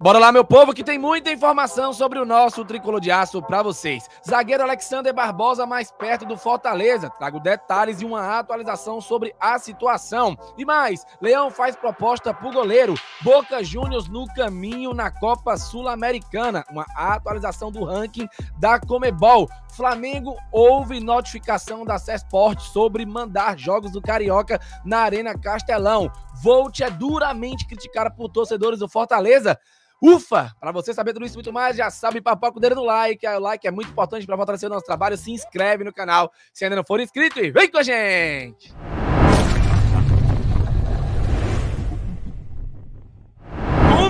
Bora lá, meu povo, que tem muita informação sobre o nosso tricolor de aço para vocês. Zagueiro Alexander Barbosa mais perto do Fortaleza. Trago detalhes e uma atualização sobre a situação. E mais, Leão faz proposta pro goleiro. Boca Juniors no caminho na Copa Sul-Americana. Uma atualização do ranking da Comebol. Flamengo houve notificação da CESPORT sobre mandar jogos do Carioca na Arena Castelão. Volt é duramente criticada por torcedores do Fortaleza. Ufa! Para você saber tudo isso muito mais, já sabe, papoca o dedo no like. O like é muito importante para fortalecer o nosso trabalho. Se inscreve no canal se ainda não for inscrito e vem com a gente!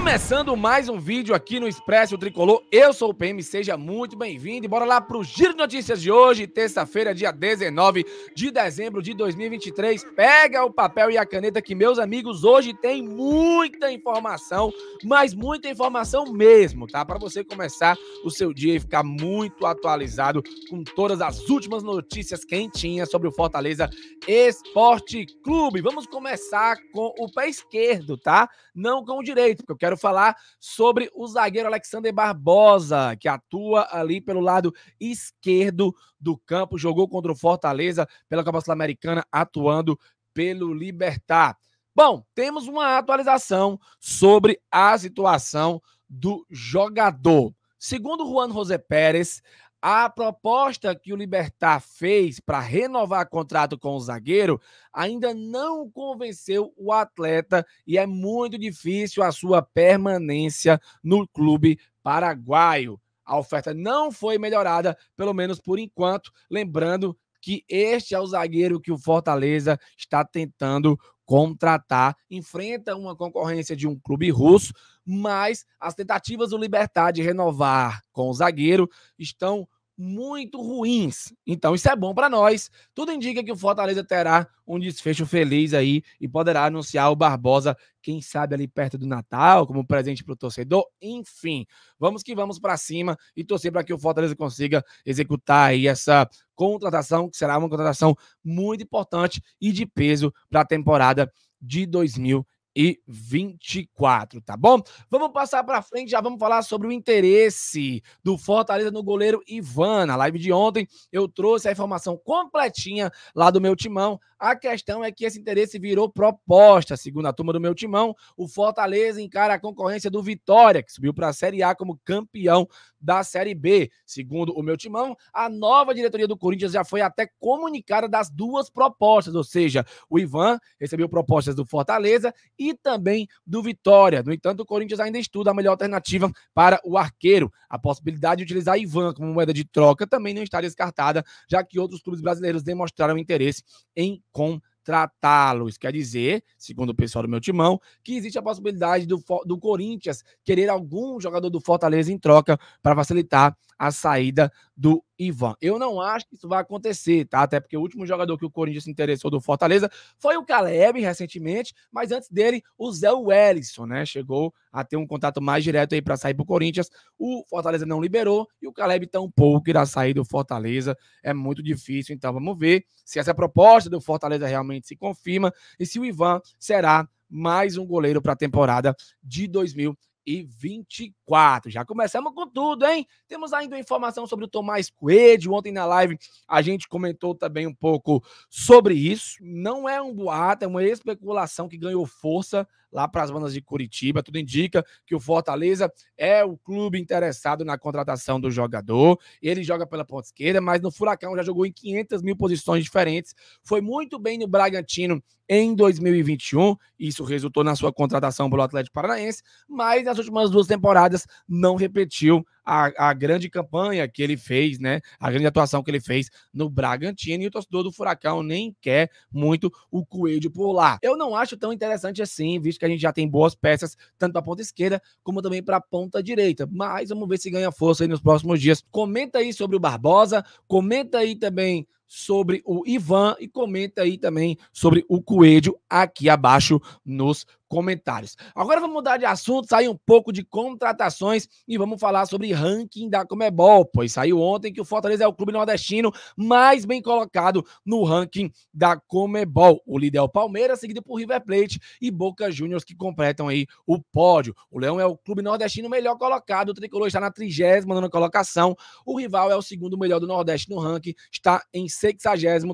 Começando mais um vídeo aqui no Expresso Tricolor, eu sou o PM, seja muito bem-vindo e bora lá pro Giro de Notícias de hoje, terça-feira, dia 19 de dezembro de 2023. Pega o papel e a caneta que, meus amigos, hoje tem muita informação, mas muita informação mesmo, tá? Para você começar o seu dia e ficar muito atualizado com todas as últimas notícias quentinhas sobre o Fortaleza Esporte Clube. Vamos começar com o pé esquerdo, tá? Não com o direito, porque eu quero falar sobre o zagueiro Alexander Barbosa, que atua ali pelo lado esquerdo do campo, jogou contra o Fortaleza pela Copa Sul-Americana, atuando pelo Libertar. Bom, temos uma atualização sobre a situação do jogador. Segundo Juan José Pérez, a proposta que o Libertar fez para renovar contrato com o zagueiro ainda não convenceu o atleta e é muito difícil a sua permanência no clube paraguaio. A oferta não foi melhorada, pelo menos por enquanto, lembrando que este é o zagueiro que o Fortaleza está tentando contratar. Enfrenta uma concorrência de um clube russo, mas as tentativas do Libertar de renovar com o zagueiro estão muito ruins. Então isso é bom para nós. Tudo indica que o Fortaleza terá um desfecho feliz aí e poderá anunciar o Barbosa, quem sabe ali perto do Natal, como presente para o torcedor. Enfim, vamos que vamos para cima e torcer para que o Fortaleza consiga executar aí essa contratação, que será uma contratação muito importante e de peso para a temporada de 2020 e 24, tá bom? Vamos passar para frente, já vamos falar sobre o interesse do Fortaleza no goleiro Ivan. Na live de ontem eu trouxe a informação completinha lá do meu timão. A questão é que esse interesse virou proposta. Segundo a turma do meu timão, o Fortaleza encara a concorrência do Vitória, que subiu para a Série A como campeão da Série B. Segundo o meu timão, a nova diretoria do Corinthians já foi até comunicada das duas propostas, ou seja, o Ivan recebeu propostas do Fortaleza e também do Vitória. No entanto, o Corinthians ainda estuda a melhor alternativa para o arqueiro. A possibilidade de utilizar Ivan como moeda de troca também não está descartada, já que outros clubes brasileiros demonstraram interesse em contratá-los. Quer dizer, segundo o pessoal do meu timão, que existe a possibilidade do, do Corinthians querer algum jogador do Fortaleza em troca para facilitar a saída do Ivan. Eu não acho que isso vai acontecer, tá? Até porque o último jogador que o Corinthians se interessou do Fortaleza foi o Caleb recentemente, mas antes dele, o Zé Wellison, né? Chegou a ter um contato mais direto aí para sair pro Corinthians. O Fortaleza não liberou e o Caleb tampouco irá sair do Fortaleza. É muito difícil, então vamos ver se essa proposta do Fortaleza realmente se confirma e se o Ivan será mais um goleiro para a temporada de 2000 e 24. Já começamos com tudo, hein? Temos ainda informação sobre o Tomás Coelho. Ontem na live a gente comentou também um pouco sobre isso. Não é um boato, é uma especulação que ganhou força lá para as bandas de Curitiba. Tudo indica que o Fortaleza é o clube interessado na contratação do jogador. Ele joga pela ponta esquerda, mas no Furacão já jogou em 500 mil posições diferentes. Foi muito bem no Bragantino em 2021. Isso resultou na sua contratação pelo Atlético Paranaense, mas nas últimas duas temporadas não repetiu a, a grande campanha que ele fez, né? A grande atuação que ele fez no Bragantino e o torcedor do Furacão nem quer muito o Coelho por lá. Eu não acho tão interessante assim, visto que a gente já tem boas peças, tanto para a ponta esquerda como também para a ponta direita. Mas vamos ver se ganha força aí nos próximos dias. Comenta aí sobre o Barbosa, comenta aí também sobre o Ivan e comenta aí também sobre o Coelho aqui abaixo nos comentários. Agora vamos mudar de assunto, sair um pouco de contratações e vamos falar sobre ranking da Comebol, pois saiu ontem que o Fortaleza é o clube nordestino mais bem colocado no ranking da Comebol. O líder é o Palmeiras, seguido por River Plate e Boca Juniors que completam aí o pódio. O Leão é o clube nordestino melhor colocado, o Tricolor está na 39 colocação, o rival é o segundo melhor do Nordeste no ranking, está em 63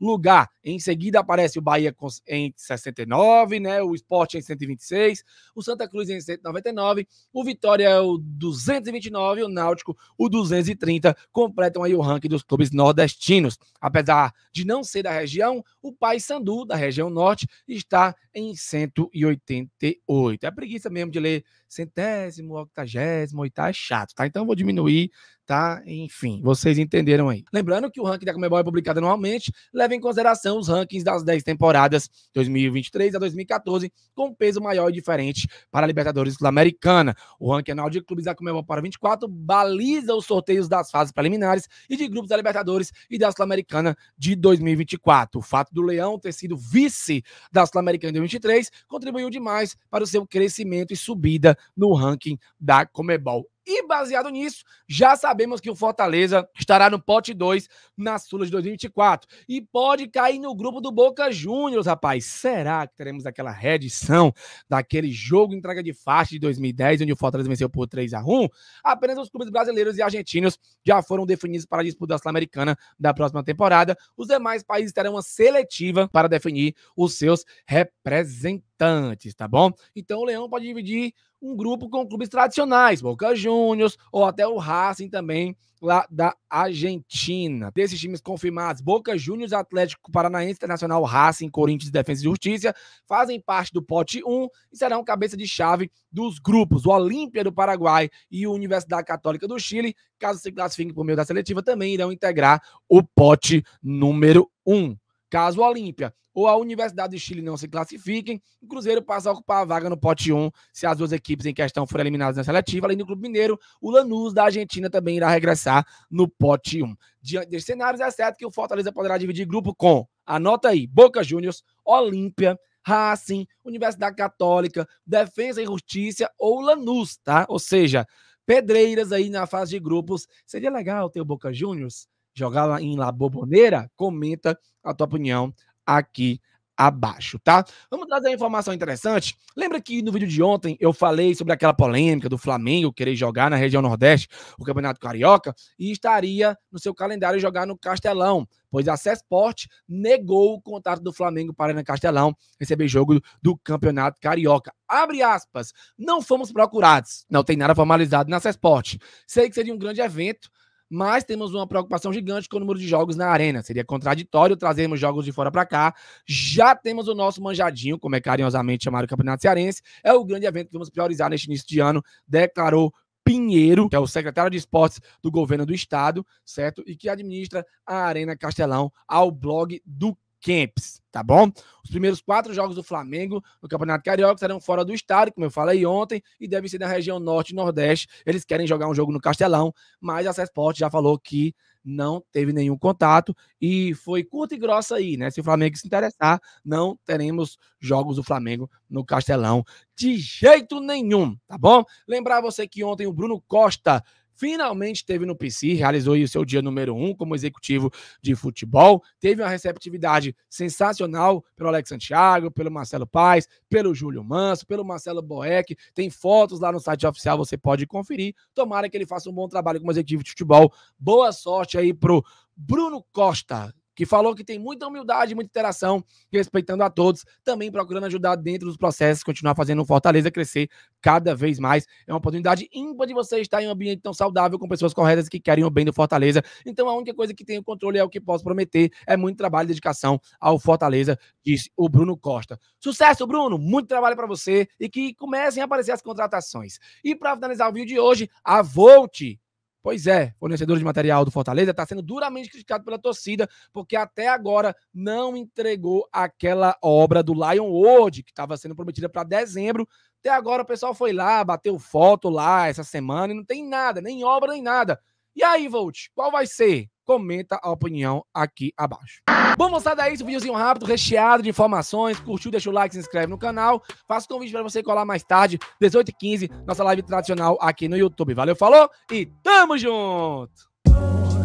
lugar. Em seguida aparece o Bahia em 69, né? O Sport em 126, o Santa Cruz em 199, o Vitória é o 229, o Náutico o 230, completam aí o ranking dos clubes nordestinos. Apesar de não ser da região, o Paysandu da região norte está em 188. É preguiça mesmo de ler centésimo, octagésimo, oitavo, é chato, tá? Então eu vou diminuir, tá? Enfim, vocês entenderam aí. Lembrando que o ranking da Comebol é publicado anualmente, leva em consideração os rankings das 10 temporadas 2023 a 2014, com peso maior e diferente para a Libertadores Sul-Americana. O ranking anual de clubes da Comebol para 24 baliza os sorteios das fases preliminares e de grupos da Libertadores e da Sul-Americana de 2024. O fato do Leão ter sido vice da Sul-Americana em 2023 contribuiu demais para o seu crescimento e subida no ranking da Comebol. E baseado nisso, já sabemos que o Fortaleza estará no pote 2 na Sula de 2024 e pode cair no grupo do Boca Juniors, rapaz. Será que teremos aquela reedição daquele jogo entrega de faixa de 2010 onde o Fortaleza venceu por 3 a 1? Apenas os clubes brasileiros e argentinos já foram definidos para a disputa sul-americana da próxima temporada. Os demais países terão uma seletiva para definir os seus representantes, tá bom? Então o Leão pode dividir um grupo com clubes tradicionais, Boca Juniors ou até o Racing também lá da Argentina. Desses times confirmados, Boca Juniors, Atlético Paranaense, Internacional, Racing, Corinthians, Defesa e Justiça, fazem parte do pote 1 e serão cabeça de chave dos grupos. O Olímpia do Paraguai e o Universidade Católica do Chile, caso se classifiquem por meio da seletiva, também irão integrar o pote número 1. Caso o Olímpia ou a Universidade do Chile não se classifiquem, o Cruzeiro passa a ocupar a vaga no pote 1 se as duas equipes em questão forem eliminadas na seletiva. Além do Clube Mineiro, o Lanús da Argentina também irá regressar no pote 1. Diante desses cenários, é certo que o Fortaleza poderá dividir grupo com, anota aí, Boca Juniors, Olímpia, Racing, Universidade Católica, Defesa e Justiça ou Lanús, tá? Ou seja, pedreiras aí na fase de grupos. Seria legal ter o Boca Juniors jogar lá em La Boboneira, comenta a tua opinião aqui abaixo, tá? Vamos trazer uma informação interessante. Lembra que no vídeo de ontem eu falei sobre aquela polêmica do Flamengo querer jogar na região Nordeste o Campeonato Carioca e estaria no seu calendário jogar no Castelão, pois a Cesport negou o contato do Flamengo para ir no Castelão receber jogo do Campeonato Carioca. Abre aspas, não fomos procurados, não tem nada formalizado na Cesport. Sei que seria um grande evento, mas temos uma preocupação gigante com o número de jogos na arena. Seria contraditório trazermos jogos de fora para cá. Já temos o nosso manjadinho, como é carinhosamente chamado o Campeonato Cearense. É o grande evento que vamos priorizar neste início de ano, declarou Pinheiro, que é o secretário de esportes do governo do estado, certo? E que administra a Arena Castelão ao blog do camps, tá bom? Os primeiros quatro jogos do Flamengo no Campeonato Carioca serão fora do estádio, como eu falei ontem, e devem ser na região norte e nordeste. Eles querem jogar um jogo no Castelão, mas a Sport já falou que não teve nenhum contato e foi curta e grossa aí, né? Se o Flamengo se interessar, não teremos jogos do Flamengo no Castelão de jeito nenhum, tá bom? Lembrar você que ontem o Bruno Costa finalmente esteve no PC, realizou o seu dia número um como executivo de futebol, teve uma receptividade sensacional pelo Alex Santiago, pelo Marcelo Paes, pelo Júlio Manso, pelo Marcelo Boeck, tem fotos lá no site oficial, você pode conferir, tomara que ele faça um bom trabalho como executivo de futebol, boa sorte aí pro Bruno Costa, que falou que tem muita humildade, muita interação, respeitando a todos, também procurando ajudar dentro dos processos, continuar fazendo o Fortaleza crescer cada vez mais. É uma oportunidade ímpar de você estar em um ambiente tão saudável, com pessoas corretas que querem o bem do Fortaleza. Então a única coisa que tenho controle é o que posso prometer, é muito trabalho e dedicação ao Fortaleza, disse o Bruno Costa. Sucesso, Bruno! Muito trabalho para você e que comecem a aparecer as contratações. E para finalizar o vídeo de hoje, a volte. Pois é, fornecedor de material do Fortaleza está sendo duramente criticado pela torcida, porque até agora não entregou aquela obra do Lion World, que estava sendo prometida para dezembro. Até agora o pessoal foi lá, bateu foto lá essa semana e não tem nada, nem obra, nem nada. E aí, Volt, qual vai ser? comenta a opinião aqui abaixo. Bom, moçada, é isso. Um videozinho rápido, recheado de informações. Curtiu, deixa o like, se inscreve no canal. Faço convite para você colar mais tarde, 18h15, nossa live tradicional aqui no YouTube. Valeu, falou e tamo junto!